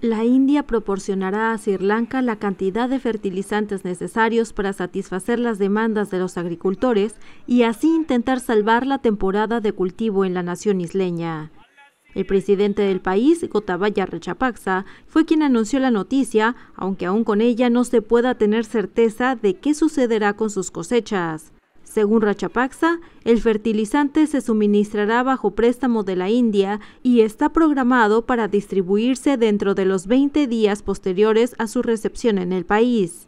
La India proporcionará a Sri Lanka la cantidad de fertilizantes necesarios para satisfacer las demandas de los agricultores y así intentar salvar la temporada de cultivo en la nación isleña. El presidente del país, Gotabaya Rechapaksa, fue quien anunció la noticia, aunque aún con ella no se pueda tener certeza de qué sucederá con sus cosechas. Según Rachapaxa, el fertilizante se suministrará bajo préstamo de la India y está programado para distribuirse dentro de los 20 días posteriores a su recepción en el país.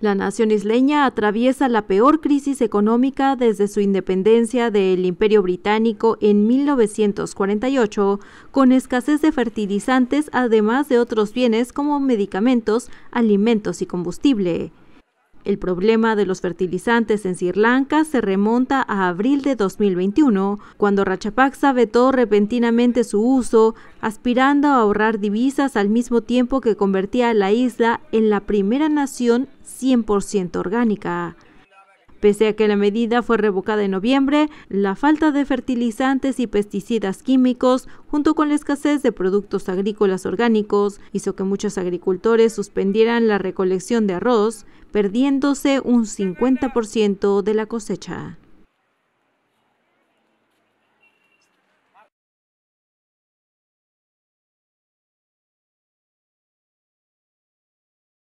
La nación isleña atraviesa la peor crisis económica desde su independencia del Imperio Británico en 1948, con escasez de fertilizantes además de otros bienes como medicamentos, alimentos y combustible. El problema de los fertilizantes en Sri Lanka se remonta a abril de 2021, cuando Rachapaksa vetó repentinamente su uso, aspirando a ahorrar divisas al mismo tiempo que convertía a la isla en la primera nación 100% orgánica. Pese a que la medida fue revocada en noviembre, la falta de fertilizantes y pesticidas químicos, junto con la escasez de productos agrícolas orgánicos, hizo que muchos agricultores suspendieran la recolección de arroz, perdiéndose un 50% de la cosecha.